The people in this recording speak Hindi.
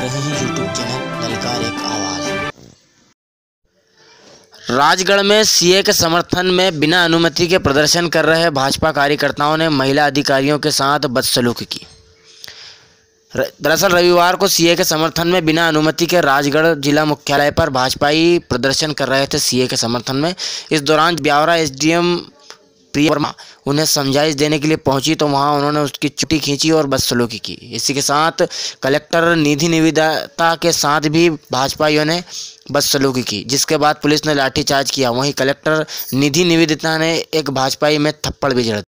देख रहे हैं यूट्यूब चैनल ललकार एक आवाज़ राजगढ़ में सीए के समर्थन में बिना अनुमति के प्रदर्शन कर रहे भाजपा कार्यकर्ताओं ने महिला अधिकारियों के साथ बदसलूक की दरअसल रविवार को सीए के समर्थन में बिना अनुमति के राजगढ़ जिला मुख्यालय पर भाजपाई प्रदर्शन कर रहे थे सीए के समर्थन में इस दौरान ब्यावरा एसडीएम प्रिया वर्मा उन्हें समझाइश देने के लिए पहुंची तो वहां उन्होंने उसकी चुट्टी खींची और बस सलूकी की इसी के साथ कलेक्टर निधि निविदाता के साथ भी भाजपाइयों ने बस सलूकी की जिसके बाद पुलिस ने लाठीचार्ज किया वहीं कलेक्टर निधि निविदिता ने एक भाजपाई में थप्पड़ भी जड़